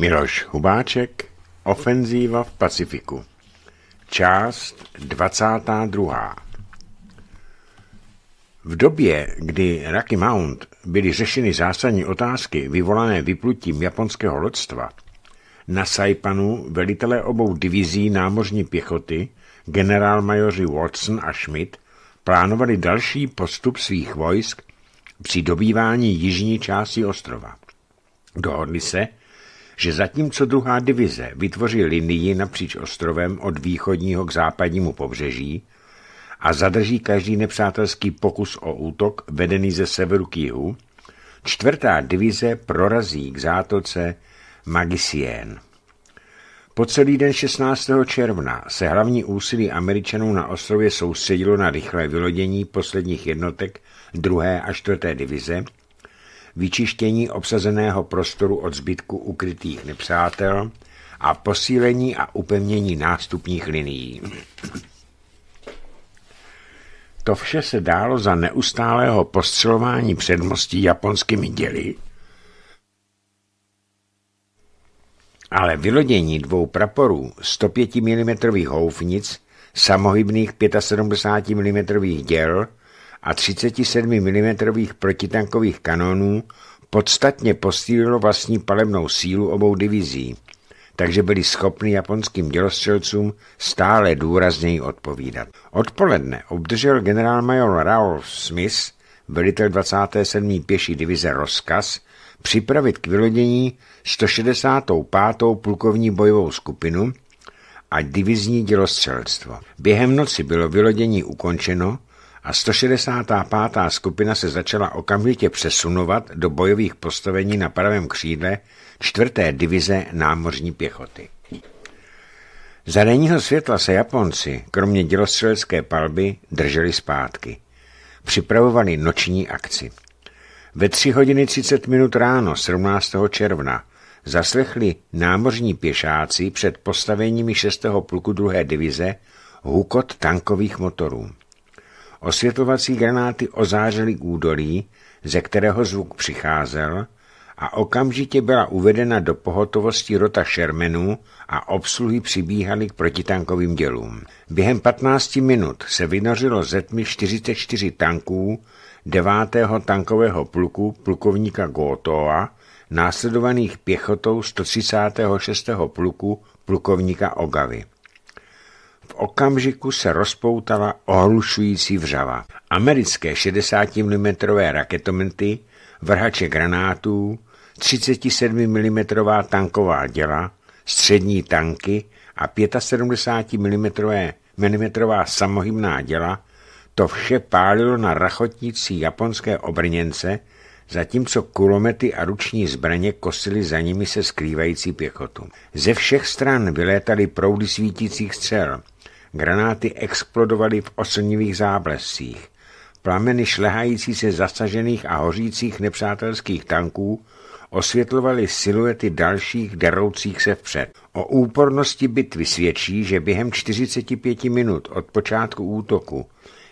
Miloš Hubáček Ofenzíva v Pacifiku Část 22. V době, kdy Rocky Mount byly řešeny zásadní otázky vyvolané vyplutím japonského lodstva, na Saipanu velitelé obou divizí námořní pěchoty, generálmajoři Watson a Schmidt, plánovali další postup svých vojsk při dobývání jižní části ostrova. Dohodli se, že zatímco druhá divize vytvoří linii napříč ostrovem od východního k západnímu pobřeží a zadrží každý nepřátelský pokus o útok vedený ze severu k jihu, čtvrtá divize prorazí k zátoce Magisien. Po celý den 16. června se hlavní úsilí Američanů na ostrově soustředilo na rychlé vylodění posledních jednotek druhé a čtvrté divize – vyčištění obsazeného prostoru od zbytku ukrytých nepřátel a posílení a upevnění nástupních linií. To vše se dálo za neustálého postřelování předmostí japonskými děly, ale vylodění dvou praporů 105 mm houfnic, samohybných 75 mm děl a 37 mm protitankových kanonů podstatně posílilo vlastní palebnou sílu obou divizí, takže byli schopni japonským dělostřelcům stále důrazněji odpovídat. Odpoledne obdržel generálmajor Ralph Smith, velitel 27. pěší divize rozkaz, připravit k vylodění 165. plukovní bojovou skupinu a divizní dělostřelstvo. Během noci bylo vylodění ukončeno a 165. skupina se začala okamžitě přesunovat do bojových postavení na pravém křídle 4. divize námořní pěchoty. Za denního světla se Japonci, kromě dělostřelecké palby, drželi zpátky. Připravovali noční akci. Ve 3 hodiny 30 minut ráno 17. června zaslechli námořní pěšáci před postaveními 6. pluku 2. divize hukot tankových motorů. Osvětlovací granáty ozářily údolí, ze kterého zvuk přicházel, a okamžitě byla uvedena do pohotovosti rota šermenů a obsluhy přibíhaly k protitankovým dělům. Během 15 minut se vynořilo ze tmy 44 tanků 9. tankového pluku plukovníka Gótoa, následovaných pěchotou 136. pluku plukovníka Ogavy. V okamžiku se rozpoutala ohlušující vřava. Americké 60 mm raketomety, vrhače granátů, 37 mm tanková děla, střední tanky a 75 mm, mm samohybná děla, to vše pálilo na rachotnicí japonské obrněnce, zatímco kulomety a ruční zbraně kosily za nimi se skrývající pěchotu. Ze všech stran vylétaly proudy svítících střel, Granáty explodovaly v oslnivých záblescích. Plameny šlehající se zasažených a hořících nepřátelských tanků osvětlovaly siluety dalších deroucích se vpřed. O úpornosti bitvy svědčí, že během 45 minut od počátku útoku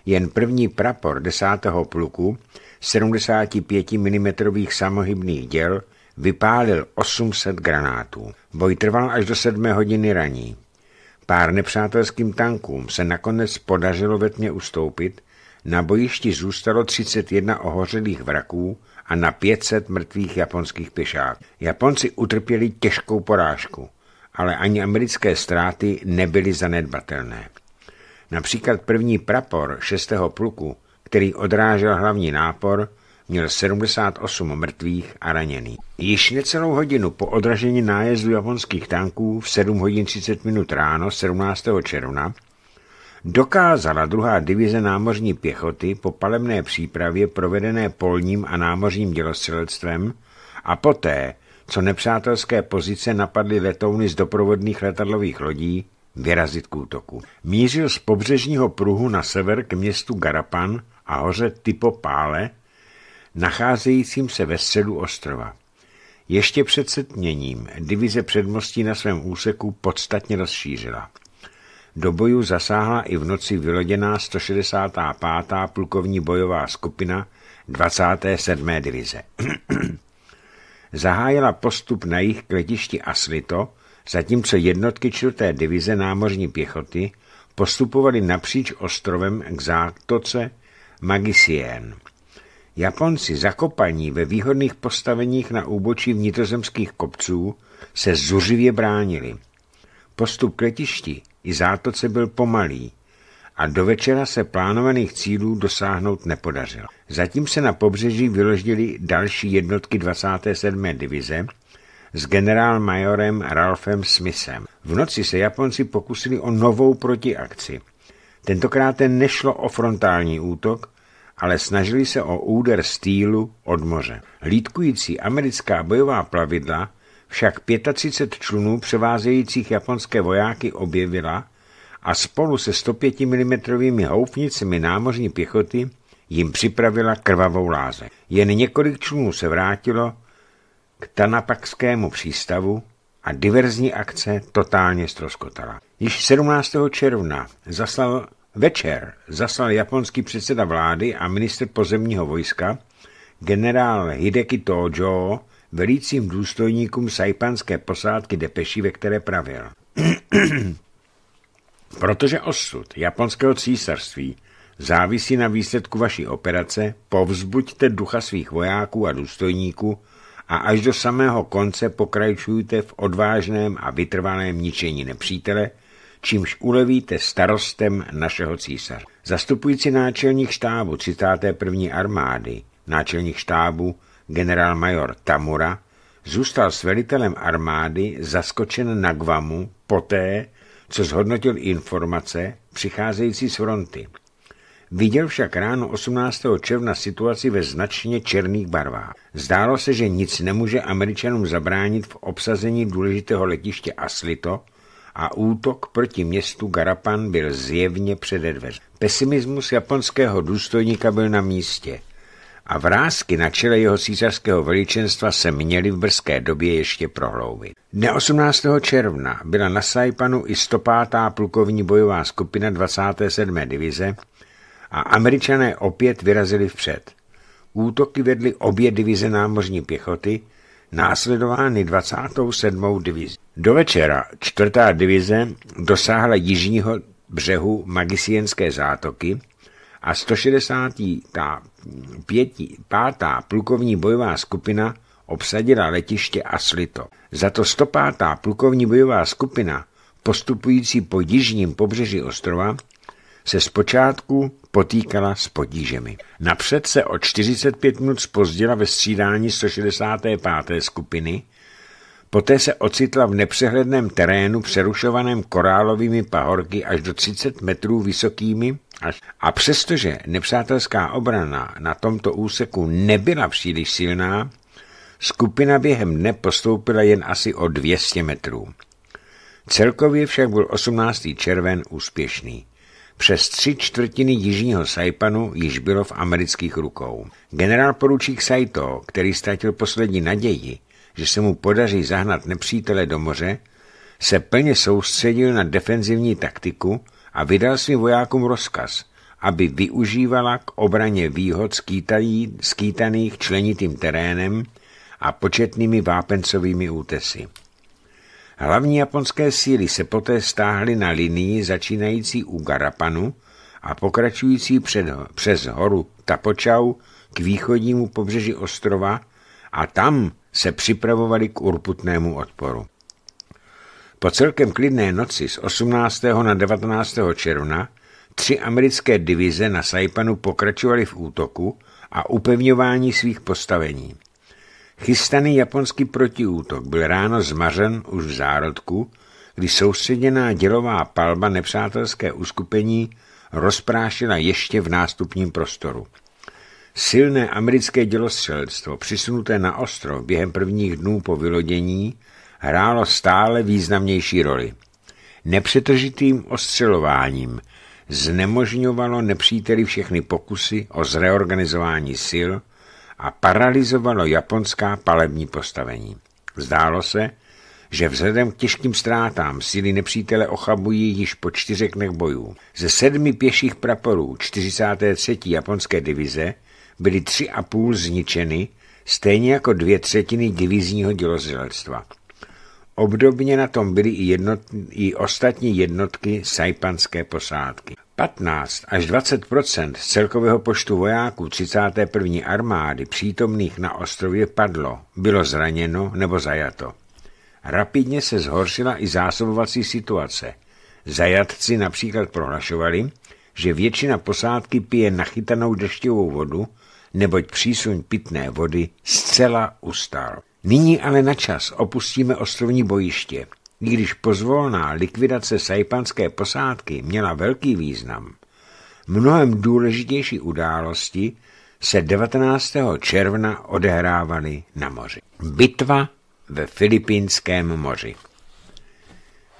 jen první prapor 10. pluku 75 mm samohybných děl vypálil 800 granátů. Boj trval až do 7 hodiny raní. Pár nepřátelským tankům se nakonec podařilo ve tmě ustoupit, na bojišti zůstalo 31 ohořelých vraků a na 500 mrtvých japonských pěšáků. Japonci utrpěli těžkou porážku, ale ani americké ztráty nebyly zanedbatelné. Například první prapor 6. pluku, který odrážel hlavní nápor, měl 78 mrtvých a raněných. Již necelou hodinu po odražení nájezdu japonských tanků v 7 hodin 30 minut ráno 17. června dokázala druhá divize námořní pěchoty po palemné přípravě provedené polním a námořním dělostřelectvem a poté, co nepřátelské pozice napadly letouny z doprovodných letadlových lodí, vyrazit k útoku. Mířil z pobřežního pruhu na sever k městu Garapan a hoře Typopále, nacházejícím se ve středu ostrova. Ještě před setměním divize předmostí na svém úseku podstatně rozšířila. Do boju zasáhla i v noci vyloděná 165. plukovní bojová skupina 27. divize. Zahájila postup na jich k letišti Aslito, zatímco jednotky 4. divize námořní pěchoty postupovaly napříč ostrovem k zátoce Magisien. Japonci zakopaní ve výhodných postaveních na úbočí vnitrozemských kopců se zuřivě bránili. Postup k letišti i zátoce byl pomalý a do večera se plánovaných cílů dosáhnout nepodařilo. Zatím se na pobřeží vyložili další jednotky 27. divize s generálmajorem Ralphem Smithem. V noci se Japonci pokusili o novou protiakci. Tentokrát nešlo o frontální útok, ale snažili se o úder stýlu od moře. Lídkující americká bojová plavidla však 35 člunů převázejících japonské vojáky objevila a spolu se 105 mm houfnicemi námořní pěchoty jim připravila krvavou láze. Jen několik člunů se vrátilo k Tanapakskému přístavu a diverzní akce totálně ztroskotala. Již 17. června zaslal Večer zaslal japonský předseda vlády a minister pozemního vojska generál Hideki Tojo velícím důstojníkům sajpanské posádky Depeši, ve které pravil. Protože osud japonského císařství závisí na výsledku vaší operace, povzbuďte ducha svých vojáků a důstojníků a až do samého konce pokračujte v odvážném a vytrvalém ničení nepřítele, čímž ulevíte starostem našeho císaře. Zastupující náčelník štábu 31. armády, náčelník štábu generálmajor Tamura, zůstal s velitelem armády zaskočen na Gvamu poté, co zhodnotil informace přicházející z fronty. Viděl však ráno 18. června situaci ve značně černých barvách. Zdálo se, že nic nemůže američanům zabránit v obsazení důležitého letiště Aslito, a útok proti městu Garapan byl zjevně přede dveře. Pesimismus japonského důstojníka byl na místě a vrázky na čele jeho císařského veličenstva se měly v brzké době ještě prohloubit. Dne 18. června byla na Saipanu i 105. plukovní bojová skupina 27. divize a američané opět vyrazili vpřed. Útoky vedly obě divize námořní pěchoty – následovány 27. divizí. Do večera čtvrtá divize dosáhla jižního břehu Magisienské zátoky a 165. pátá plukovní bojová skupina obsadila letiště Aslito. Za to 105. plukovní bojová skupina postupující po jižním pobřeží ostrova se zpočátku potýkala s potížemi. Napřed se o 45 minut spozdila ve střídání 165. skupiny, poté se ocitla v nepřehledném terénu přerušovaném korálovými pahorky až do 30 metrů vysokými až. a přestože nepřátelská obrana na tomto úseku nebyla příliš silná, skupina během dne postoupila jen asi o 200 metrů. Celkově však byl 18. červen úspěšný. Přes tři čtvrtiny jižního Saipanu již bylo v amerických rukou. Generál poručík Saito, který ztratil poslední naději, že se mu podaří zahnat nepřítele do moře, se plně soustředil na defenzivní taktiku a vydal svým vojákům rozkaz, aby využívala k obraně výhod skýtají, skýtaných členitým terénem a početnými vápencovými útesy. Hlavní japonské síly se poté stáhly na linii začínající u Garapanu a pokračující před, přes horu Tapočau k východnímu pobřeží ostrova a tam se připravovali k urputnému odporu. Po celkem klidné noci z 18. na 19. června tři americké divize na Saipanu pokračovaly v útoku a upevňování svých postavení. Chystaný japonský protiútok byl ráno zmařen už v zárodku, kdy soustředěná dělová palba nepřátelské uskupení rozprášila ještě v nástupním prostoru. Silné americké dělostřelectvo, přisunuté na ostrov během prvních dnů po vylodění, hrálo stále významnější roli. Nepřetržitým ostřelováním znemožňovalo nepříteli všechny pokusy o zreorganizování sil a paralizovalo japonská palební postavení. Zdálo se, že vzhledem k těžkým ztrátám síly nepřítele ochabují již po čtyřech dnech bojů. Ze sedmi pěších praporů 43. japonské divize byly tři a půl zničeny, stejně jako dvě třetiny divizního dělozřelectva. Obdobně na tom byly i, jednotky, i ostatní jednotky sajpanské posádky. 15 až 20 celkového počtu vojáků 31. armády přítomných na ostrově padlo, bylo zraněno nebo zajato. Rapidně se zhoršila i zásobovací situace. Zajatci například prohlašovali, že většina posádky pije nachytanou dešťovou vodu, neboť přísuň pitné vody zcela ustal. Nyní ale na čas opustíme ostrovní bojiště i když pozvolná likvidace sajpanské posádky měla velký význam, mnohem důležitější události se 19. června odehrávaly na moři. Bitva ve Filipínském moři.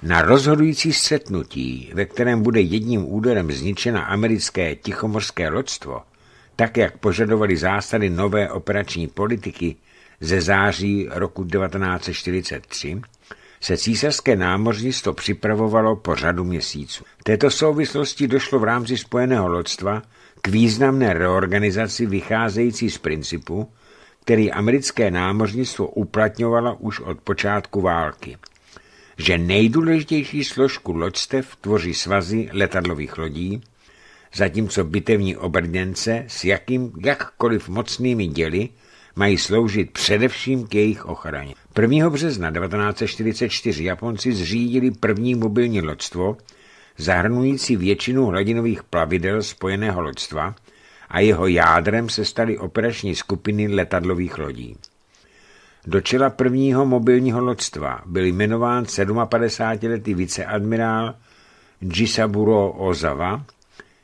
Na rozhodující střetnutí, ve kterém bude jedním úderem zničena americké tichomorské loďstvo, tak jak požadovali zásady nové operační politiky ze září roku 1943, se císařské námořnictvo připravovalo po řadu měsíců. V této souvislosti došlo v rámci spojeného lodstva k významné reorganizaci vycházející z principu, který americké námořnictvo uplatňovalo už od počátku války že nejdůležitější složku loďstev tvoří svazy letadlových lodí, zatímco bitevní obrněnce s jakým, jakkoliv mocnými děly mají sloužit především k jejich ochraně. 1. března 1944 Japonci zřídili první mobilní loďstvo, zahrnující většinu hladinových plavidel spojeného loďstva a jeho jádrem se staly operační skupiny letadlových lodí. Do čela prvního mobilního loďstva byl jmenován 57-letý viceadmirál Jisaburo Ozawa,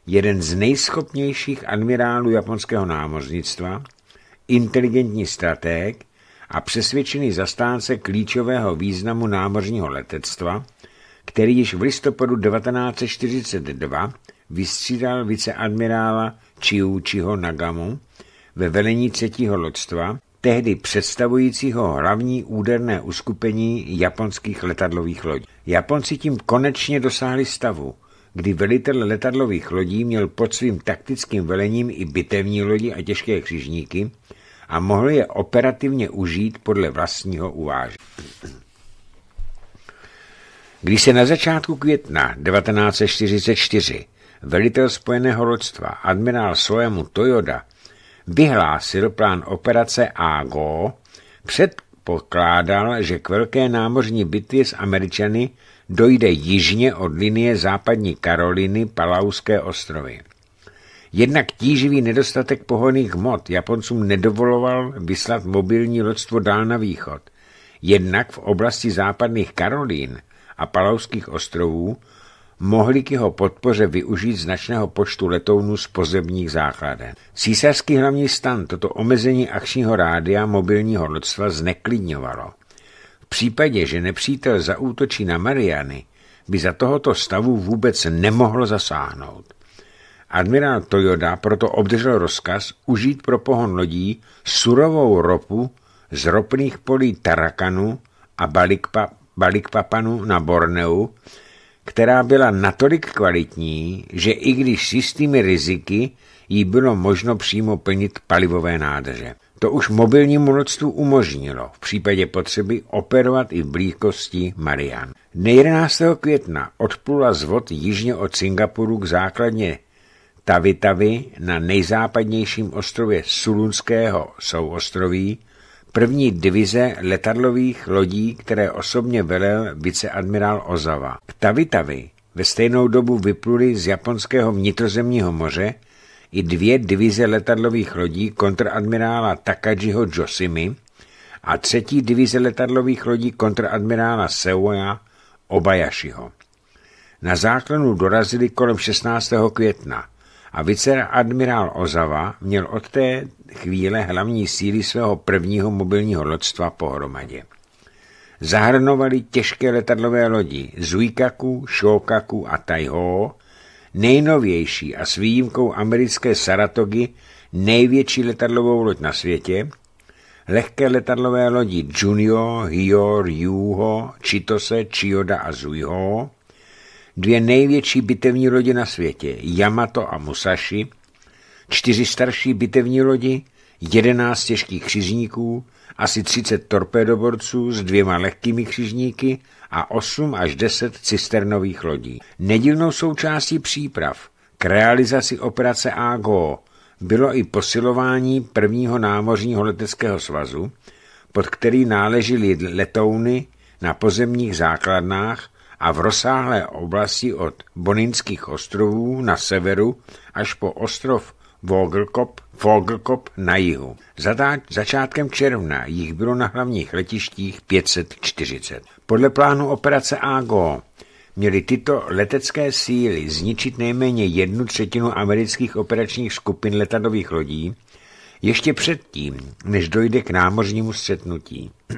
jeden z nejschopnějších admirálů japonského námořnictva, inteligentní stratég, a přesvědčený zastánce klíčového významu námořního letectva, který již v listopadu 1942 vystřídal viceadmirála Chiuchiho Nagamu ve velení třetího loďstva, tehdy představujícího hlavní úderné uskupení japonských letadlových lodí. Japonci tím konečně dosáhli stavu, kdy velitel letadlových lodí měl pod svým taktickým velením i bitevní lodi a těžké křižníky, a mohl je operativně užít podle vlastního uvážení. Když se na začátku května 1944 velitel Spojeného rodstva admirál Soemu Toyoda vyhlásil plán operace AGO, předpokládal, že k velké námořní bitvě s Američany dojde jižně od linie západní Karoliny Palauské ostrovy. Jednak tíživý nedostatek pohoných hmot Japoncům nedovoloval vyslat mobilní loďstvo dál na východ. Jednak v oblasti západních Karolín a Palauských ostrovů mohli k jeho podpoře využít značného počtu letounů z pozemních základen. Císařský hlavní stan toto omezení akčního rádia mobilního loďstva zneklidňovalo. V případě, že nepřítel zaútočí na Mariany, by za tohoto stavu vůbec nemohlo zasáhnout. Admirál Toyoda proto obdržel rozkaz užít pro pohon lodí surovou ropu z ropných polí Tarakanu a Balikpa, Balikpapanu na Borneu, která byla natolik kvalitní, že i když s jistými riziky jí bylo možno přímo plnit palivové nádrže. To už mobilnímu loďstvu umožnilo v případě potřeby operovat i v blízkosti Marian. Dne 11. května odplula z vod jižně od Singapuru k základně Tavitavy na nejzápadnějším ostrově Sulunského souostroví první divize letadlových lodí, které osobně velel viceadmirál Ozawa. K Tavitavy ve stejnou dobu vypluly z japonského vnitrozemního moře i dvě divize letadlových lodí kontradmirála Takajiho Josimi a třetí divize letadlových lodí kontradmirála Seoya Obayashiho. Na základnu dorazili kolem 16. května – a admirál Ozava měl od té chvíle hlavní síly svého prvního mobilního lodstva pohromadě. Zahrnovali těžké letadlové lodi Zuikaku, Shokaku a Taiho, nejnovější a s výjimkou americké Saratogy největší letadlovou loď na světě, lehké letadlové lodi Junio, Hior, Juho, Chitose, Chioda a Zuiho, dvě největší bitevní lodi na světě, Yamato a Musashi, čtyři starší bitevní lodi, jedenáct těžkých křižníků, asi třicet torpédoborců s dvěma lehkými křižníky a osm až deset cisternových lodí. Nedílnou součástí příprav k realizaci operace AGO bylo i posilování prvního námořního leteckého svazu, pod který náležely letouny na pozemních základnách a v rozsáhlé oblasti od Boninských ostrovů na severu až po ostrov Vogelkop, Vogelkop na jihu. začátkem června jich bylo na hlavních letištích 540. Podle plánu operace AGO měly tyto letecké síly zničit nejméně jednu třetinu amerických operačních skupin letadových lodí ještě předtím, než dojde k námořnímu střetnutí.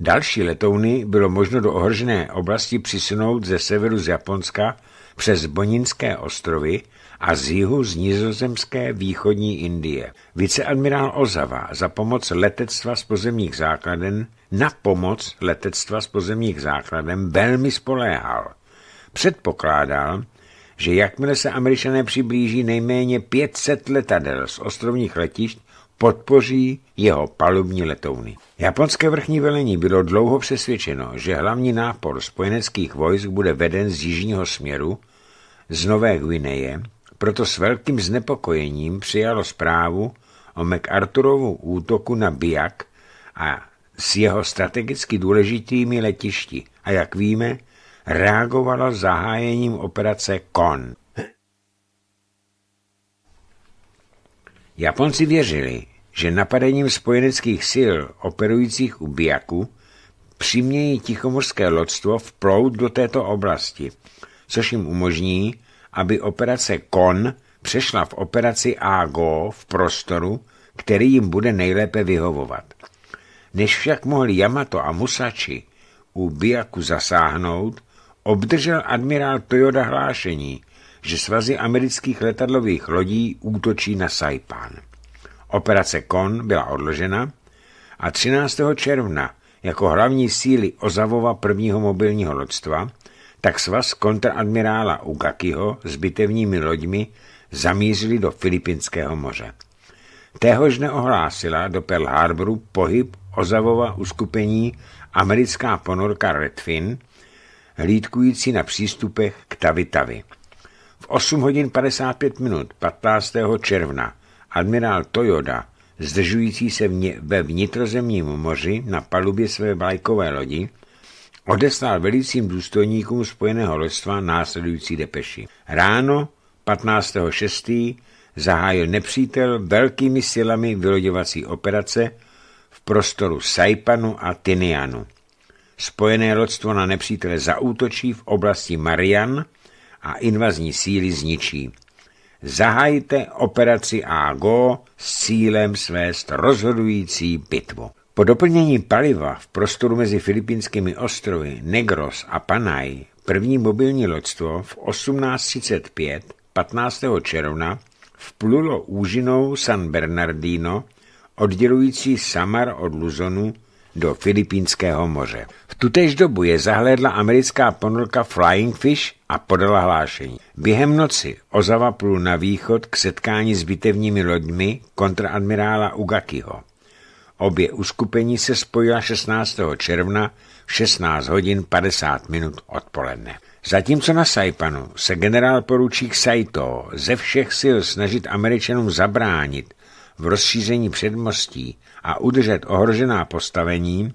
Další letouny bylo možno do ohrožené oblasti přisunout ze severu z Japonska přes Boninské ostrovy a z jihu z nizozemské východní Indie. Viceadmirál Ozava za pomoc letectva z pozemních základen na pomoc letectva z pozemních základen velmi spoléhal. Předpokládal, že jakmile se američané přiblíží nejméně 500 letadel z ostrovních letišť, podpoří jeho palubní letouny. Japonské vrchní velení bylo dlouho přesvědčeno, že hlavní nápor spojeneckých vojsk bude veden z jižního směru, z Nové Gvineje, proto s velkým znepokojením přijalo zprávu o MacArthurovu útoku na Biak a s jeho strategicky důležitými letišti. A jak víme, reagovala zahájením operace KON. Japonci věřili, že napadením spojeneckých sil operujících u Biaku přimějí tichomorské lodstvo vplout do této oblasti, což jim umožní, aby operace KON přešla v operaci AGO v prostoru, který jim bude nejlépe vyhovovat. Než však mohli Yamato a Musači u Biaku zasáhnout, obdržel admirál Toyoda hlášení, že svazy amerických letadlových lodí útočí na Saipán. Operace Kon byla odložena a 13. června jako hlavní síly Ozavova prvního mobilního loďstva tak svaz kontradmirála Ugakiho s bitevními loďmi zamířili do Filipinského moře. Téhož neohlásila do Pearl Harboru pohyb Ozavova uskupení americká ponorka Redfin, hlídkující na přístupech k Tavitavi. Tavi. 8 hodin 55 minut 15. června admirál Toyoda, zdržující se ve vnitrozemním moři na palubě své vlajkové lodi, odeslal velícím důstojníkům Spojeného lodstva následující depeši. Ráno 15.6. zahájil nepřítel velkými silami vyloděvací operace v prostoru Saipanu a Tinianu. Spojené lodstvo na nepřítele zaútočí v oblasti Marian – a invazní síly zničí. Zahajte operaci AGO s cílem svést rozhodující bitvu. Po doplnění paliva v prostoru mezi filipínskými ostrovy Negros a Panay první mobilní loďstvo v 1835 15. června vplulo úžinou San Bernardino, oddělující Samar od Luzonu do Filipínského moře. V tutéž dobu je zahlédla americká ponorka Flying Fish a podala hlášení. Během noci Ozava plul na východ k setkání s bitevními loďmi kontraadmirála Ugakiho. Obě uskupení se spojila 16. června v 16 hodin 50 minut odpoledne. Zatímco na Saipanu se generál poručík Saito ze všech sil snažit Američanům zabránit v rozšíření předmostí, a udržet ohrožená postavení,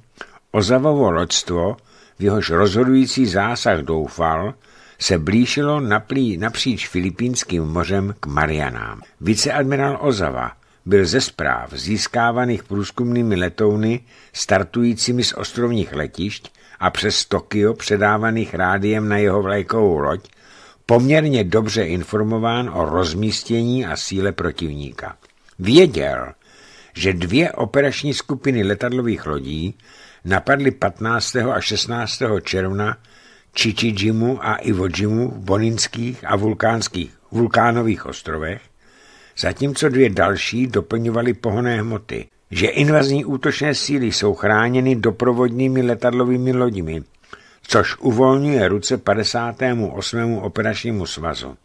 ozavovo loďstvo, v jehož rozhodující zásah doufal, se blížilo naplí, napříč Filipínským mořem k Marianám. Viceadmirál Ozava byl ze zpráv získávaných průzkumnými letouny startujícími z ostrovních letišť a přes Tokio předávaných rádiem na jeho vlajkovou loď poměrně dobře informován o rozmístění a síle protivníka. Věděl, že dvě operační skupiny letadlových lodí napadly 15. a 16. června Čičijimu a Iwojimu v Boninských a vulkánských, vulkánových ostrovech, zatímco dvě další doplňovaly pohonné hmoty, že invazní útočné síly jsou chráněny doprovodnými letadlovými loďmi, což uvolňuje ruce 58. operačnímu svazu.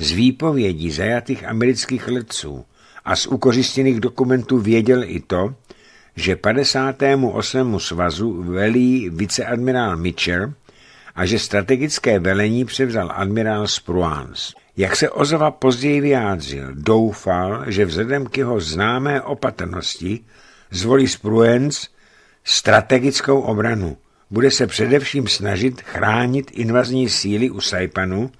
Z výpovědí zajatých amerických letců a z ukořistěných dokumentů věděl i to, že 58. svazu velí viceadmirál Mitchell a že strategické velení převzal admirál Spruance. Jak se Ozova později vyjádřil, doufal, že vzhledem k jeho známé opatrnosti zvolí Spruance strategickou obranu. Bude se především snažit chránit invazní síly u Saipanu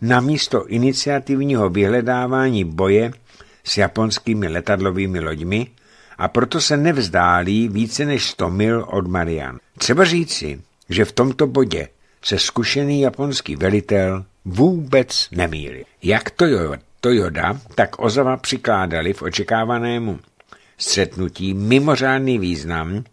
na místo iniciativního vyhledávání boje s japonskými letadlovými loďmi a proto se nevzdálí více než 100 mil od Marian. Třeba říci, že v tomto bodě se zkušený japonský velitel vůbec nemýlil. Jak Toyoda, tak Ozava přikládali v očekávanému střetnutí mimořádný význam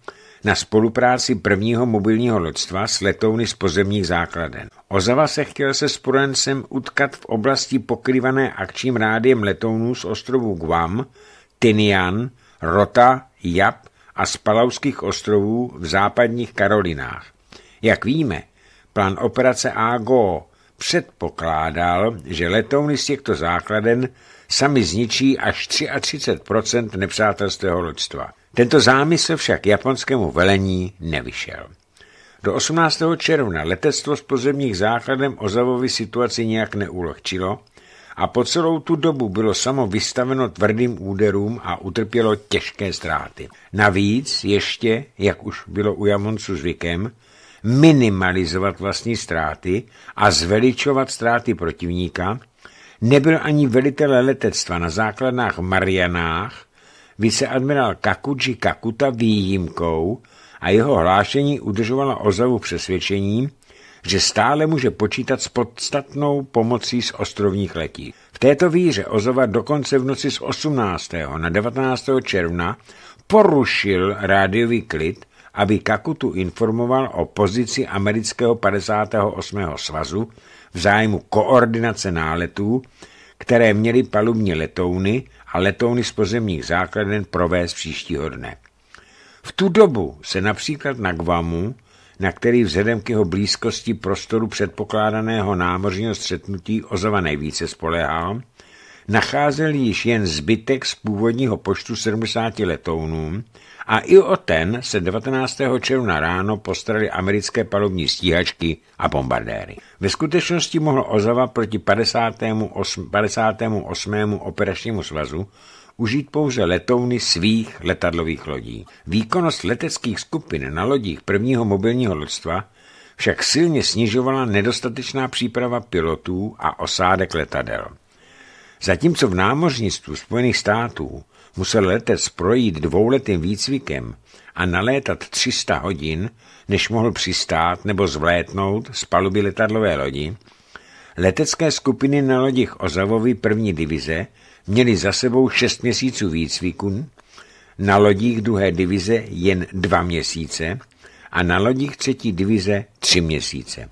na spolupráci prvního mobilního loďstva s letouny z pozemních základen. Ozava se chtěl se spojencem utkat v oblasti pokryvané akčním rádiem letounů z ostrovů Guam, Tinian, Rota, Jap a z Palauských ostrovů v západních Karolinách. Jak víme, plán operace AGO předpokládal, že letouny z těchto základen sami zničí až 33 nepřátelského lodstva. Tento zámysl však japonskému velení nevyšel. Do 18. června letectvo s pozemních základem Ozavovi situaci nijak neulehčilo a po celou tu dobu bylo samo vystaveno tvrdým úderům a utrpělo těžké ztráty. Navíc ještě, jak už bylo u Jamoncu zvykem, minimalizovat vlastní ztráty a zveličovat ztráty protivníka, nebyl ani velitel letectva na základnách Marianách, viceadmirál Kakuji Kakuta výjimkou, a jeho hlášení udržovala Ozavu přesvědčení, že stále může počítat s podstatnou pomocí z ostrovních letí. V této víře Ozova dokonce v noci z 18. na 19. června porušil rádiový klid, aby Kakutu informoval o pozici amerického 58. svazu v zájmu koordinace náletů, které měly palubní letouny a letouny z pozemních základen provést příštího dne. V tu dobu se například na Gvamu, na který vzhledem k jeho blízkosti prostoru předpokládaného námořního střetnutí Ozova nejvíce spolehal, nacházel již jen zbytek z původního poštu 70 letounů a i o ten se 19. června ráno postarali americké palubní stíhačky a bombardéry. Ve skutečnosti mohl Ozava proti 58. 58. operačnímu svazu užít pouze letouny svých letadlových lodí. Výkonnost leteckých skupin na lodích prvního mobilního lodstva však silně snižovala nedostatečná příprava pilotů a osádek letadel. Zatímco v námořnictvu Spojených států musel letec projít dvouletým výcvikem a nalétat 300 hodin, než mohl přistát nebo zvlétnout z paluby letadlové lodi, letecké skupiny na lodích Ozavovy první divize měli za sebou šest měsíců výcviku, na lodích druhé divize jen dva měsíce a na lodích třetí divize tři měsíce.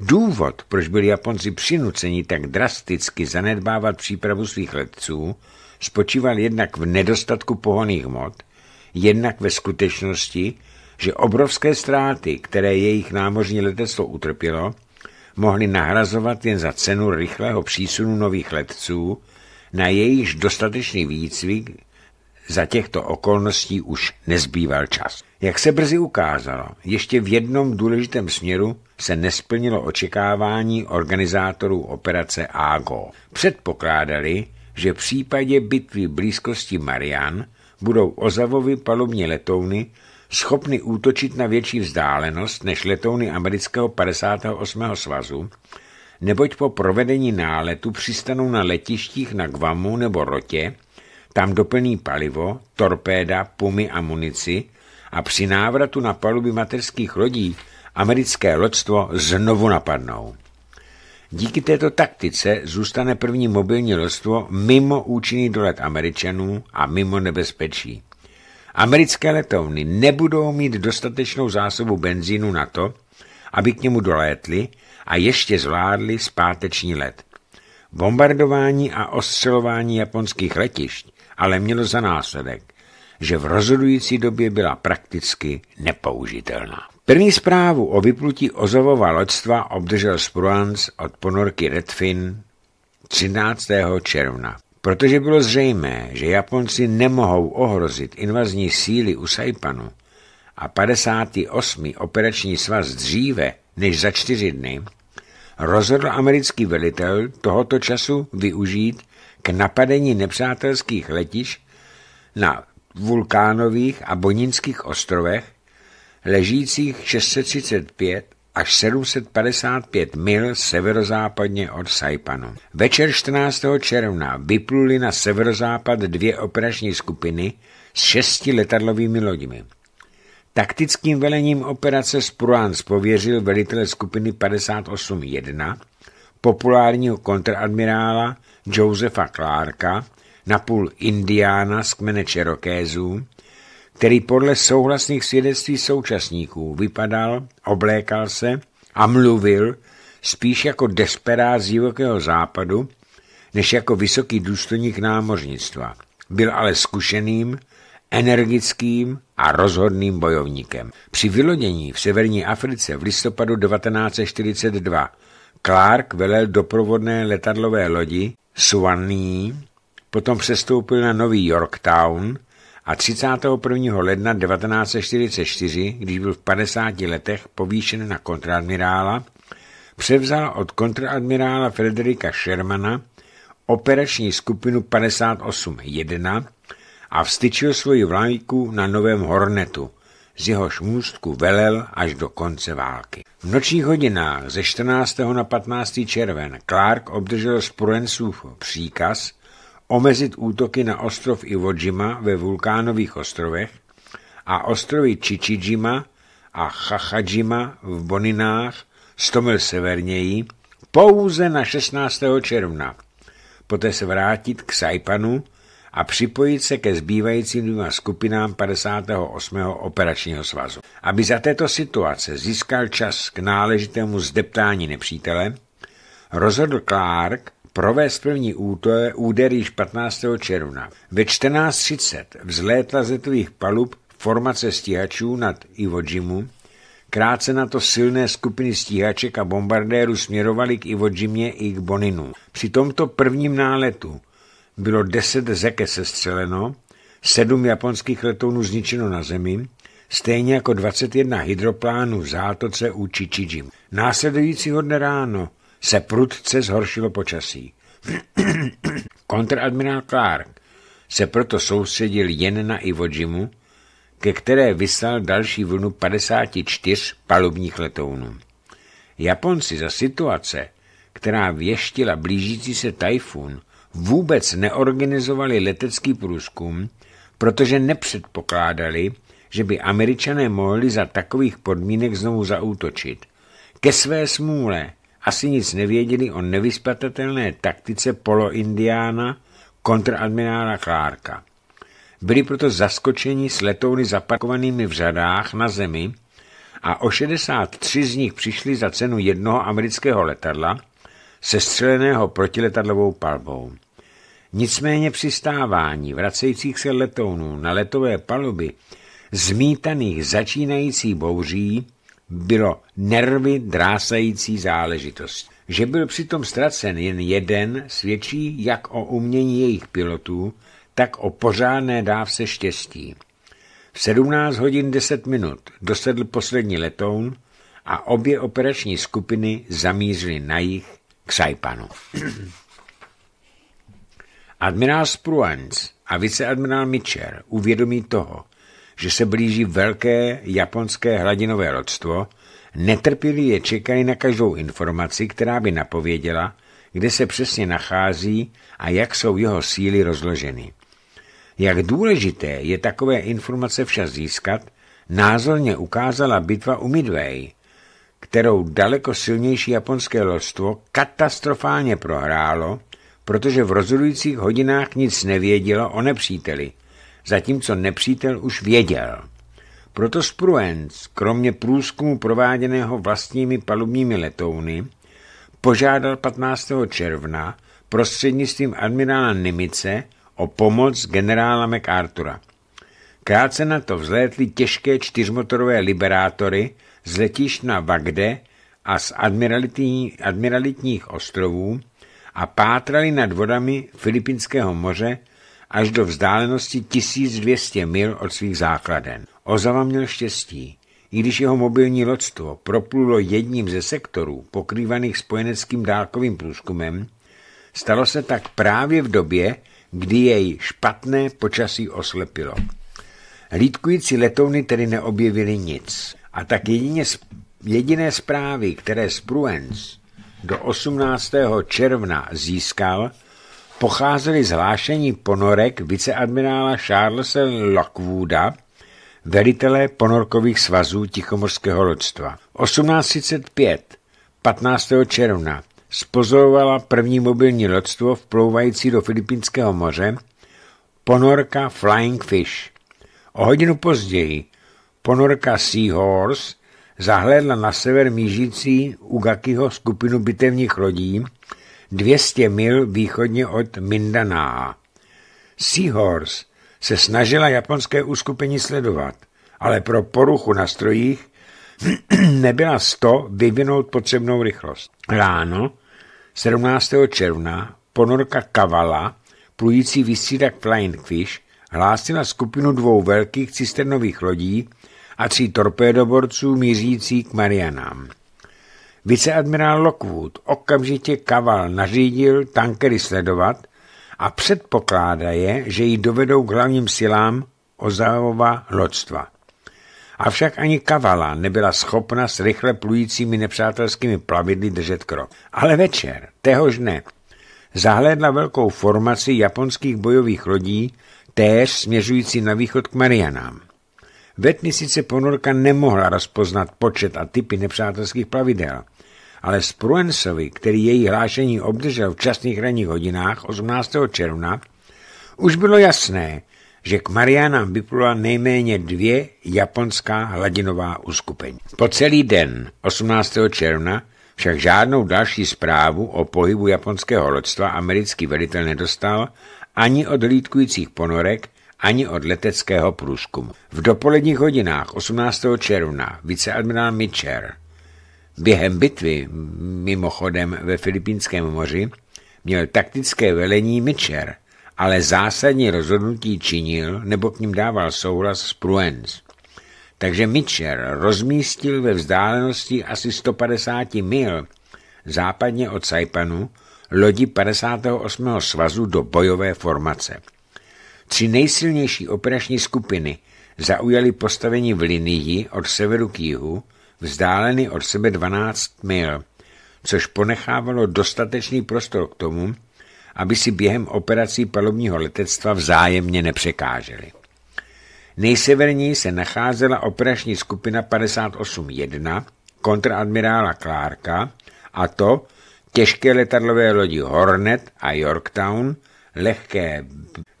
Důvod, proč byli Japonci přinuceni tak drasticky zanedbávat přípravu svých letců, spočíval jednak v nedostatku pohoných mod, jednak ve skutečnosti, že obrovské ztráty, které jejich námořní letectvo utrpělo, mohly nahrazovat jen za cenu rychlého přísunu nových letců na jejíž dostatečný výcvik za těchto okolností už nezbýval čas. Jak se brzy ukázalo, ještě v jednom důležitém směru se nesplnilo očekávání organizátorů operace AGO. Předpokládali, že v případě bitvy blízkosti Marian budou Ozavovi palubní letouny schopny útočit na větší vzdálenost než letouny amerického 58. svazu neboť po provedení náletu přistanou na letištích na Guamu nebo Rotě, tam doplní palivo, torpéda, pumy a munici a při návratu na paluby materských lodí americké loďstvo znovu napadnou. Díky této taktice zůstane první mobilní loďstvo mimo účinný dolet Američanů a mimo nebezpečí. Americké letovny nebudou mít dostatečnou zásobu benzínu na to, aby k němu dolétly a ještě zvládli zpáteční let. Bombardování a ostřelování japonských letišť ale mělo za následek, že v rozhodující době byla prakticky nepoužitelná. První zprávu o vyplutí Ozovova loďstva obdržel Spruance od ponorky Redfin 13. června. Protože bylo zřejmé, že Japonci nemohou ohrozit invazní síly u Saipanu a 58. operační svaz dříve než za čtyři dny, rozhodl americký velitel tohoto času využít k napadení nepřátelských letiš na vulkánových a boninských ostrovech, ležících 635 až 755 mil severozápadně od Saipanu. Večer 14. června vypluli na severozápad dvě operační skupiny s šesti letadlovými loďmi. Taktickým velením operace Spruance pověřil velitele skupiny 58.1 populárního kontradmirála Josefa Clarka, napůl Indiána z kmene Čerokézů, který podle souhlasných svědectví současníků vypadal, oblékal se a mluvil spíš jako desperát z divokého západu, než jako vysoký důstojník námořnictva. Byl ale zkušeným energickým a rozhodným bojovníkem. Při vylodění v severní Africe v listopadu 1942 Clark velel doprovodné letadlové lodi Suwanee, potom přestoupil na Nový Yorktown a 31. ledna 1944, když byl v 50 letech povýšen na kontradmirála, převzal od kontradmirála Frederika Shermana operační skupinu 58.1, a vstyčil svoji vlajku na novém Hornetu, z jehož můstku velel až do konce války. V nočních hodinách ze 14. na 15. červen Clark obdržel z Pruensův příkaz omezit útoky na ostrov Iwo Jima ve vulkánových ostrovech a ostrovy Chichijima a Chachajima v Boninách 100 mil severněji pouze na 16. června, poté se vrátit k Saipanu a připojit se ke zbývajícím dvěma skupinám 58. operačního svazu. Aby za této situace získal čas k náležitému zdeptání nepřítele, rozhodl Clark provést první úder již 15. června. Ve 14.30 vzlétla z tvých palub formace stíhačů nad Iwo Jimu, Krátce na to silné skupiny stíhaček a bombardérů směrovaly k Iwo Jimě i k Boninu. Při tomto prvním náletu bylo deset zeke sestřeleno, sedm japonských letounů zničeno na zemi, stejně jako 21 hydroplánů v zátoce u Chichijim. Následujícího dne ráno se prudce zhoršilo počasí. Kontradmirál Clark se proto soustředil jen na Iwo Jimu, ke které vyslal další vlnu 54 palubních letounů. Japonci za situace, která věštila blížící se tajfun, vůbec neorganizovali letecký průzkum, protože nepředpokládali, že by američané mohli za takových podmínek znovu zaútočit. Ke své smůle asi nic nevěděli o nevyspatatelné taktice poloindiána kontradmirála Clarka. Byli proto zaskočeni s letouny zapakovanými v řadách na zemi a o 63 z nich přišli za cenu jednoho amerického letadla – sestřeleného protiletadlovou palbou. Nicméně přistávání vracejících se letounů na letové paluby zmítaných začínající bouří bylo nervy drásající záležitost. Že byl přitom ztracen jen jeden, svědčí jak o umění jejich pilotů, tak o pořádné dávce štěstí. V 17 hodin 10 minut dosedl poslední letoun a obě operační skupiny zamířily na jich k Admirál Spruance a viceadmirál Mitcher uvědomí toho, že se blíží velké japonské hladinové loďstvo, netrpělivě čekají na každou informaci, která by napověděla, kde se přesně nachází a jak jsou jeho síly rozloženy. Jak důležité je takové informace však získat, názorně ukázala bitva u Midway, kterou daleko silnější japonské loďstvo katastrofálně prohrálo, protože v rozhodujících hodinách nic nevědělo o nepříteli, zatímco nepřítel už věděl. Proto Spruens, kromě průzkumu prováděného vlastními palubními letouny, požádal 15. června prostřednictvím admirála Nimice o pomoc generála MacArthura. Krátce na to vzlétly těžké čtyřmotorové liberátory z letišť na Vagde a z admiralitní, admiralitních ostrovů a pátrali nad vodami Filipinského moře až do vzdálenosti 1200 mil od svých základen. Ozava měl štěstí. I když jeho mobilní lodstvo proplulo jedním ze sektorů pokrývaných spojeneckým dálkovým průzkumem, stalo se tak právě v době, kdy jej špatné počasí oslepilo. Hlídkující letouny tedy neobjevili nic. A tak jedině, jediné zprávy, které Spruens do 18. června získal, pocházely z hlášení ponorek viceadmirála Charlesa Lockwooda, velitele ponorkových svazů Tichomorského loďstva. 1835, 15. června, spozorovala první mobilní loďstvo vplouvající do Filipínského moře, ponorka Flying Fish. O hodinu později, Ponorka Seahorse zahlédla na sever mížící Ugakiho skupinu bitevních lodí 200 mil východně od Mindaná. Seahorse se snažila japonské uskupení sledovat, ale pro poruchu na strojích nebyla 100 vyvinout potřebnou rychlost. Ráno 17. června ponorka Kavala, plující vysídak Flying Fish, hlásila skupinu dvou velkých cisternových lodí a tří torpédoborců mířící k Marianám. Viceadmirál Lockwood okamžitě Kaval nařídil tankery sledovat a předpokládá je, že ji dovedou k hlavním silám Ozaova loďstva. Avšak ani Kavala nebyla schopna s rychle plujícími nepřátelskými plavidly držet krok. Ale večer, téhož dne, zahlédla velkou formaci japonských bojových lodí též směřující na východ k Marianám. Ve tmy sice ponorka nemohla rozpoznat počet a typy nepřátelských plavidel, ale Spruensovi, který její hlášení obdržel v časných ranních hodinách 18. června, už bylo jasné, že k Marianám vyplula nejméně dvě japonská hladinová uskupení. Po celý den 18. června však žádnou další zprávu o pohybu japonského loďstva americký velitel nedostal ani od lítkujících ponorek, ani od leteckého průzkumu. V dopoledních hodinách 18. června viceadmirál Mitcher během bitvy, mimochodem ve Filipínském moři, měl taktické velení Mitcher, ale zásadní rozhodnutí činil nebo k ním dával souhlas s Pruens. Takže Mitcher rozmístil ve vzdálenosti asi 150 mil západně od Saipanu lodi 58. svazu do bojové formace. Tři nejsilnější operační skupiny zaujaly postavení v linii od severu k jihu, vzdáleny od sebe 12 mil, což ponechávalo dostatečný prostor k tomu, aby si během operací palubního letectva vzájemně nepřekáželi. Nejseverněji se nacházela operační skupina 58.1 kontraadmirála Klárka a to těžké letadlové lodi Hornet a Yorktown, lehké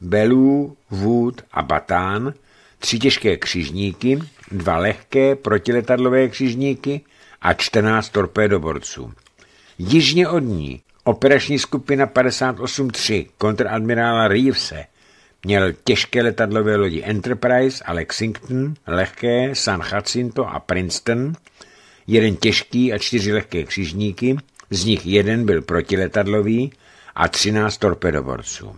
Belů, Wood a Batán, tři těžké křižníky, dva lehké protiletadlové křižníky a 14 torpédoborců. Jižně od ní operační skupina 58-3 kontradmirála Reevese měl těžké letadlové lodi Enterprise a Lexington, lehké San Jacinto a Princeton, jeden těžký a čtyři lehké křižníky, z nich jeden byl protiletadlový a 13 torpedoborců.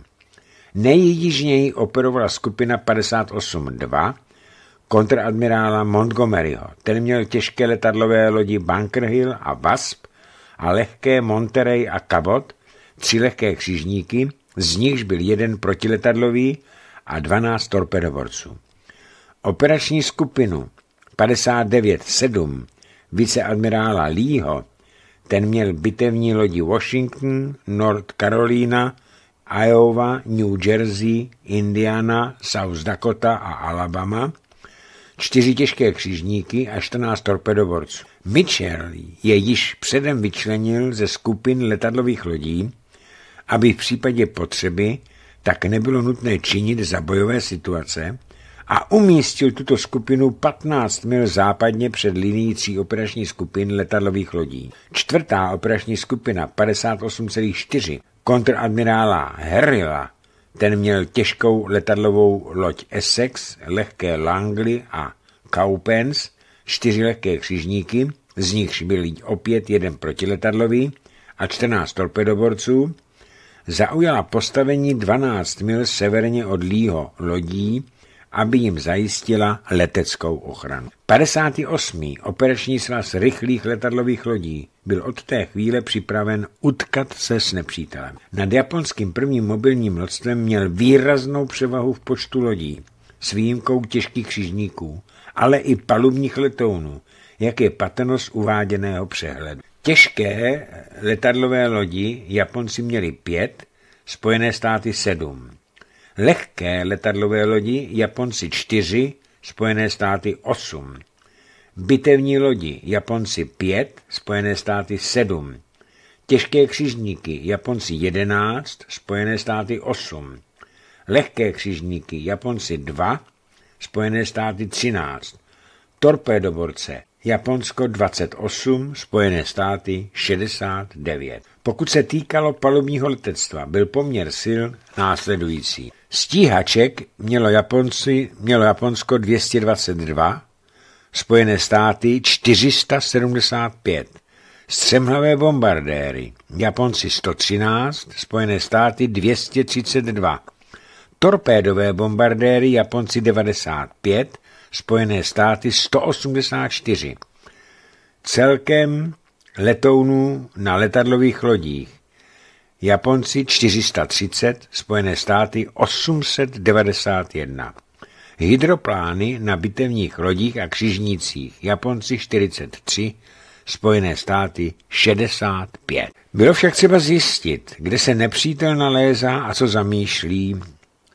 Nejjižněji operovala skupina 58-2 kontradmirála Montgomeryho. Ten měl těžké letadlové lodi Bunker Hill a Wasp a lehké Monterey a Cabot, tři lehké křižníky, z nichž byl jeden protiletadlový a 12 torpedoborců. Operační skupinu 59-7 viceadmirála Leeho ten měl bitevní lodi Washington, North Carolina, Iowa, New Jersey, Indiana, South Dakota a Alabama, čtyři těžké křižníky a 14 torpedoborců. Mitchell je již předem vyčlenil ze skupin letadlových lodí, aby v případě potřeby tak nebylo nutné činit za bojové situace, a umístil tuto skupinu 15 mil západně před linií tří skupin letadlových lodí. Čtvrtá operační skupina 58,4 kontradmirála Herrila ten měl těžkou letadlovou loď Essex, lehké Langley a Kaupens, čtyři lehké křižníky, z nichž byl opět jeden protiletadlový a 14 torpedoborců, zaujala postavení 12 mil severně od Lího lodí aby jim zajistila leteckou ochranu. 58. operační svaz rychlých letadlových lodí byl od té chvíle připraven utkat se s nepřítelem. Nad japonským prvním mobilním lodstvem měl výraznou převahu v počtu lodí, s výjimkou těžkých křižníků, ale i palubních letounů, jak je patenost uváděného přehledu. Těžké letadlové lodi Japonci měli pět, Spojené státy sedm. Lehké letadlové lodi Japonci 4, Spojené státy 8. Bitevní lodi Japonci 5, Spojené státy 7. Těžké křižníky Japonci 11, Spojené státy 8. Lehké křižníky Japonci 2, Spojené státy 13. Torpédoborce Japonsko 28, Spojené státy 69. Pokud se týkalo palubního letectva, byl poměr sil následující. Stíhaček mělo, Japonci, mělo Japonsko 222, Spojené státy 475. Střemhlavé bombardéry, Japonci 113, Spojené státy 232. Torpédové bombardéry, Japonci 95, Spojené státy 184. Celkem letounů na letadlových lodích Japonci 430, Spojené státy 891. Hydroplány na bitevních lodích a křižnících Japonci 43, Spojené státy 65. Bylo však třeba zjistit, kde se nepřítel nalézá a co zamýšlí.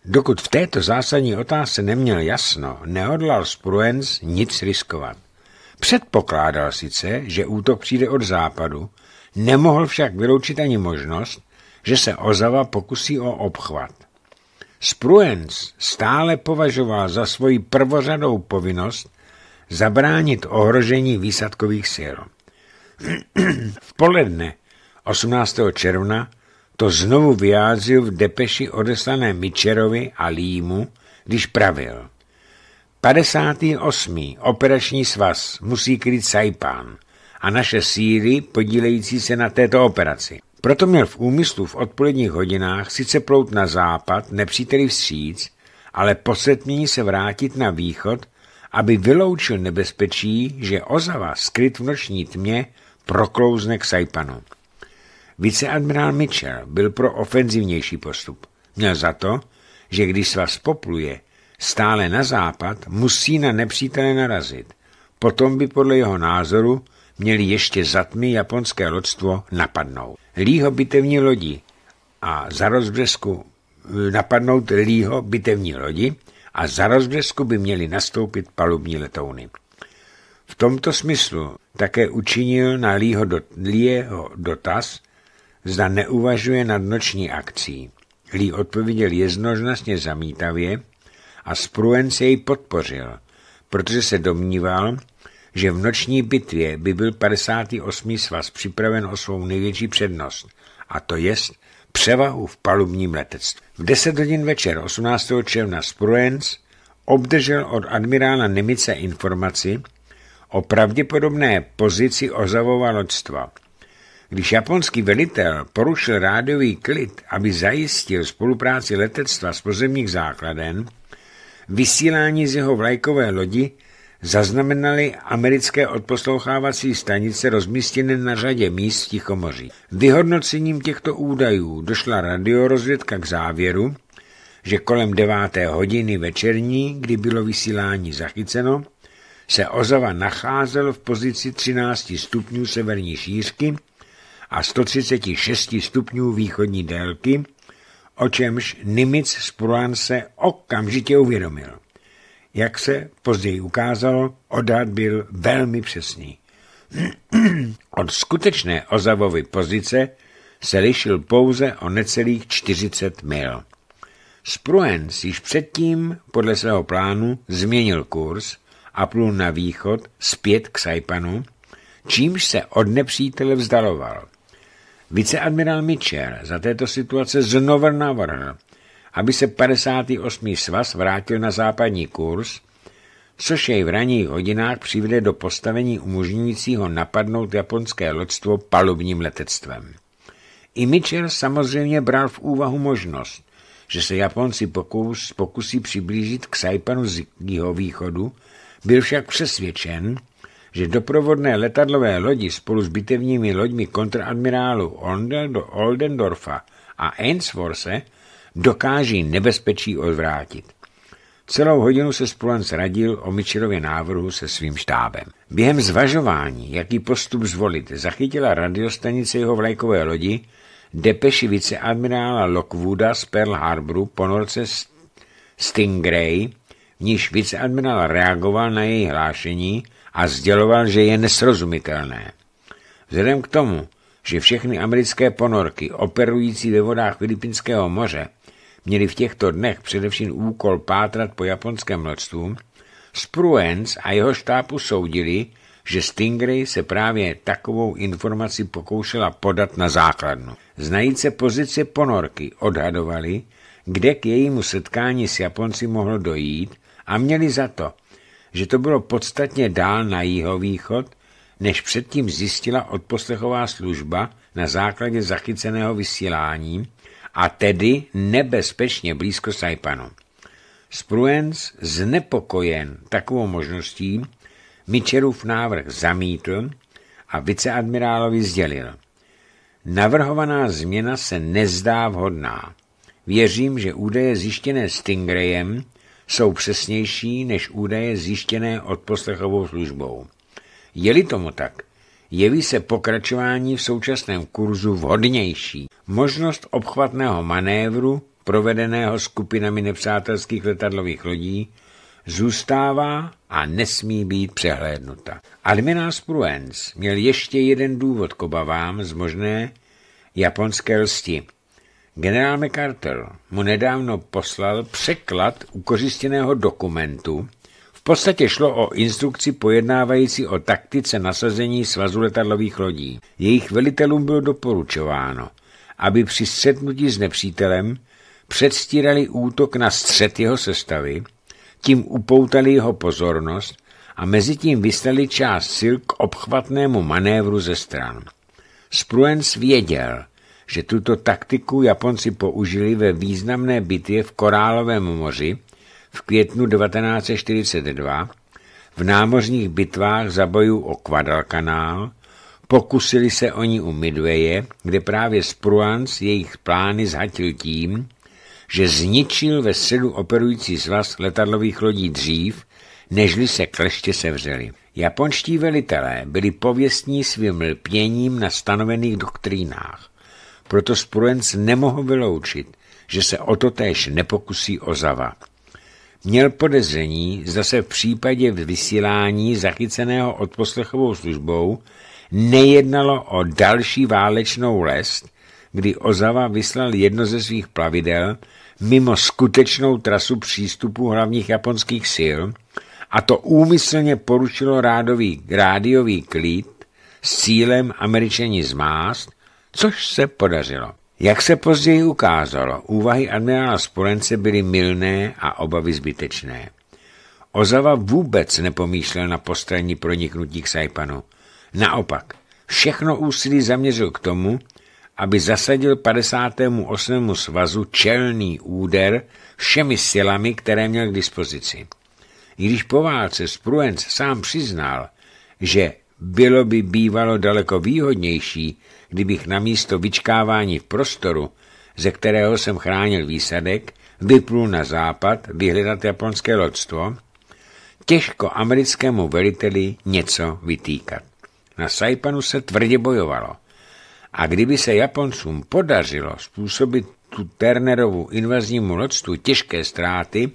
Dokud v této zásadní otázce neměl jasno, neodlal Spruens nic riskovat. Předpokládal sice, že útok přijde od západu, nemohl však vyloučit ani možnost, že se Ozava pokusí o obchvat. Spruens stále považoval za svoji prvořadou povinnost zabránit ohrožení výsadkových sil. v poledne 18. června to znovu vyjádřil v depeši odeslané Mičerovi a Límu, když pravil. 58. operační svaz musí kryt Saipán – a naše síly podílející se na této operaci. Proto měl v úmyslu v odpoledních hodinách sice plout na západ, nepříteli vstříc, ale poslední se vrátit na východ, aby vyloučil nebezpečí, že Ozava skryt v noční tmě proklouzne k Saipanu. Viceadmirál Mitchell byl pro ofenzivnější postup. Měl za to, že když svaz popluje stále na západ, musí na nepřítele narazit. Potom by podle jeho názoru měli ještě za tmy japonské lodstvo napadnout. Lího bitevní lodi a za rozbřesku eh, napadnout Lího bitevní lodi a za rozbřesku by měli nastoupit palubní letouny. V tomto smyslu také učinil na Lího, dot, Lího dotaz, zda neuvažuje nad noční akcí. Lí odpověděl jednoznačně zamítavě a Spruance jej podpořil, protože se domníval, že v noční bitvě by byl 58. svaz připraven o svou největší přednost, a to jest převahu v palubním letectví. V 10 hodin večer 18. června Spruens obdržel od admirála Nemice informaci o pravděpodobné pozici ozavova loďstva. Když japonský velitel porušil rádiový klid, aby zajistil spolupráci letectva s pozemních základen, vysílání z jeho vlajkové lodi zaznamenaly americké odposlouchávací stanice rozmístěné na řadě míst v Tichomoří. Vyhodnocením těchto údajů došla radiorozvědka k závěru, že kolem deváté hodiny večerní, kdy bylo vysílání zachyceno, se Ozava nacházel v pozici 13 stupňů severní šířky a 136 stupňů východní délky, o čemž Nimitz z Pruanse okamžitě uvědomil. Jak se později ukázalo, odhad byl velmi přesný. Od skutečné Ozavovy pozice se lišil pouze o necelých 40 mil. Spruens již předtím podle svého plánu změnil kurz a plul na východ zpět k Saipanu, čímž se od nepřítele vzdaloval. Viceadmirál Mitchell za této situace znovu navrhl, aby se 58. svaz vrátil na západní kurz, což jej v ranních hodinách přivede do postavení umožňujícího napadnout japonské loďstvo palubním letectvem. I Mitchell samozřejmě bral v úvahu možnost, že se Japonci pokus, pokusí přiblížit k Saipanu z východu, byl však přesvědčen, že doprovodné letadlové lodi spolu s bitevními loďmi kontraadmirálu Oldendorfa a Ainsworthe dokáží nebezpečí odvrátit. Celou hodinu se Spolens radil o Mitchellově návrhu se svým štábem. Během zvažování, jaký postup zvolit, zachytila radiostanice jeho vlajkové lodi depeši viceadmirála Lockwooda z Pearl Harboru ponorce Stingray, v níž viceadmirál reagoval na její hlášení a sděloval, že je nesrozumitelné. Vzhledem k tomu, že všechny americké ponorky operující ve vodách Filipinského moře měli v těchto dnech především úkol pátrat po japonském mladstvu, Spruens a jeho štápu soudili, že Stingray se právě takovou informaci pokoušela podat na základnu. Znajíce pozici ponorky odhadovali, kde k jejímu setkání s Japonci mohlo dojít a měli za to, že to bylo podstatně dál na jihovýchod, než předtím zjistila odposlechová služba na základě zachyceného vysílání, a tedy nebezpečně blízko Saipanu. Spruens, znepokojen takovou možností, Mičerův návrh zamítl a viceadmirálovi sdělil. Navrhovaná změna se nezdá vhodná. Věřím, že údaje zjištěné Stingrayem jsou přesnější než údaje zjištěné od poslechovou službou. Je-li tomu tak, jeví se pokračování v současném kurzu vhodnější. Možnost obchvatného manévru, provedeného skupinami nepřátelských letadlových lodí, zůstává a nesmí být přehlédnuta. Admirál Spruens měl ještě jeden důvod k obavám z možné japonské lsti. Generál MacArthur mu nedávno poslal překlad ukořistěného dokumentu, v podstatě šlo o instrukci pojednávající o taktice nasazení svazu letadlových lodí. Jejich velitelům bylo doporučováno, aby při střetnutí s nepřítelem předstírali útok na střed jeho sestavy, tím upoutali jeho pozornost a mezi tím vystali část sil k obchvatnému manévru ze stran. Spruens věděl, že tuto taktiku Japonci použili ve významné bitvě v Korálovém moři v květnu 1942 v námořních bitvách za bojů o Kvadalkanál, pokusili se oni u Midwaye, kde právě Spruance jejich plány zhatil tím, že zničil ve středu operující svaz letadlových lodí dřív, nežli se kleště sevřeli. Japonští velitelé byli pověstní svým lpěním na stanovených doktrínách, proto Spruance nemohl vyloučit, že se o to též nepokusí Ozava, Měl podezření, zda se v případě vysílání zachyceného odposlechovou službou nejednalo o další válečnou lest, kdy Ozava vyslal jedno ze svých plavidel mimo skutečnou trasu přístupu hlavních japonských sil a to úmyslně porušilo rádový, rádiový klid s cílem američani zmást, což se podařilo. Jak se později ukázalo, úvahy admirála Spolence byly milné a obavy zbytečné. Ozava vůbec nepomýšlel na postranní proniknutí k Saipanu. Naopak, všechno úsilí zaměřil k tomu, aby zasadil 58. svazu čelný úder všemi silami, které měl k dispozici. I když po válce Spruence sám přiznal, že bylo by bývalo daleko výhodnější kdybych na místo vyčkávání v prostoru, ze kterého jsem chránil výsadek, vyplul na západ vyhledat japonské lodstvo, těžko americkému veliteli něco vytýkat. Na Saipanu se tvrdě bojovalo. A kdyby se Japoncům podařilo způsobit tu Turnerovu invaznímu lodstvu těžké ztráty,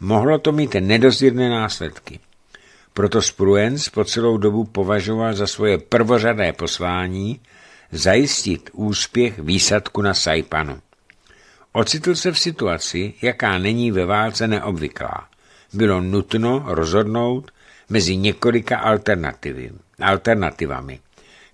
mohlo to mít nedozírné následky. Proto Spruens po celou dobu považoval za svoje prvořadé poslání zajistit úspěch výsadku na Saipanu. Ocitl se v situaci, jaká není ve válce neobvyklá. Bylo nutno rozhodnout mezi několika alternativy, alternativami.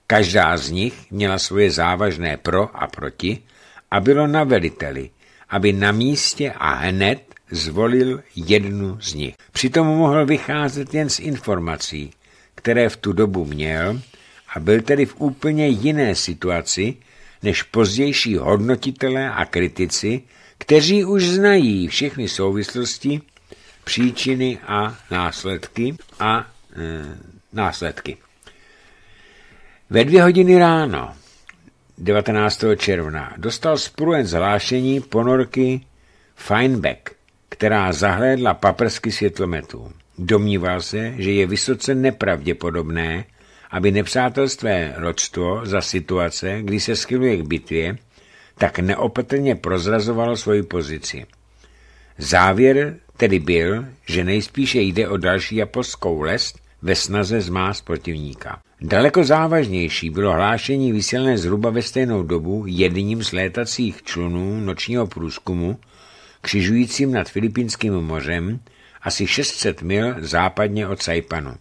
Každá z nich měla svoje závažné pro a proti a bylo na veliteli, aby na místě a hned zvolil jednu z nich. Přitom mohl vycházet jen z informací, které v tu dobu měl a byl tedy v úplně jiné situaci než pozdější hodnotitelé a kritici, kteří už znají všechny souvislosti, příčiny a následky a e, následky. Ve dvě hodiny ráno 19. června dostal Spruen zhlášení ponorky Feinbeck, která zahlédla paprsky světlometů. Domníval se, že je vysoce nepravděpodobné, aby nepřátelstvé rodstvo za situace, kdy se schyluje k bitvě, tak neopatrně prozrazovalo svoji pozici. Závěr tedy byl, že nejspíše jde o další japonskou lest ve snaze zmást protivníka. Daleko závažnější bylo hlášení vysílené zhruba ve stejnou dobu jedním z létacích člunů nočního průzkumu, křižujícím nad Filipínským mořem, asi 600 mil západně od Saipanu.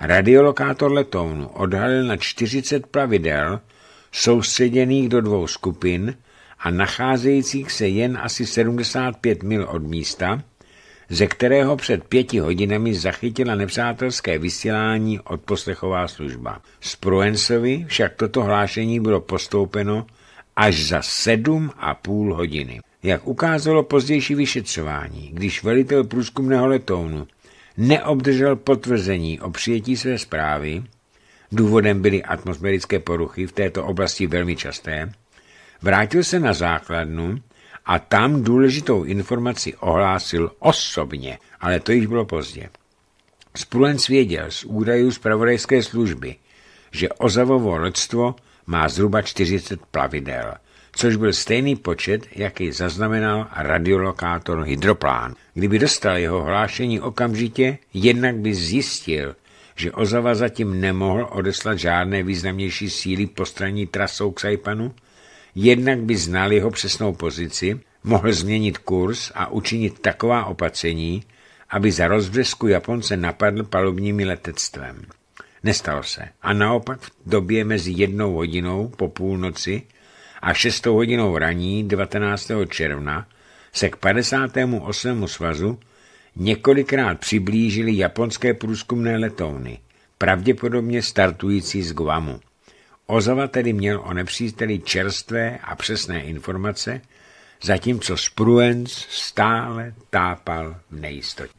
Radiolokátor letounu odhalil na 40 plavidel, soustředěných do dvou skupin a nacházejících se jen asi 75 mil od místa, ze kterého před pěti hodinami zachytila nepřátelské vysílání odposlechová služba. Pruensovi však toto hlášení bylo postoupeno až za sedm a půl hodiny. Jak ukázalo pozdější vyšetřování, když velitel průzkumného letounu neobdržel potvrzení o přijetí své zprávy, důvodem byly atmosférické poruchy v této oblasti velmi časté, vrátil se na základnu a tam důležitou informaci ohlásil osobně, ale to již bylo pozdě. Sprulenc věděl z údajů zpravodajské služby, že Ozavovo loďstvo má zhruba 40 plavidel, což byl stejný počet, jaký zaznamenal radiolokátor hydroplán. Kdyby dostal jeho hlášení okamžitě, jednak by zjistil, že Ozava zatím nemohl odeslat žádné významnější síly postranní trasou k Saipanu, jednak by znal jeho přesnou pozici, mohl změnit kurz a učinit taková opatření, aby za rozbřesku Japonce napadl palubními letectvem. Nestalo se. A naopak v době mezi jednou hodinou po půlnoci a šestou hodinou raní 19. června se k 58. svazu několikrát přiblížili japonské průzkumné letouny, pravděpodobně startující z Guamu. Ozava tedy měl o nepříteli čerstvé a přesné informace, zatímco Spruens stále tápal v nejistotě.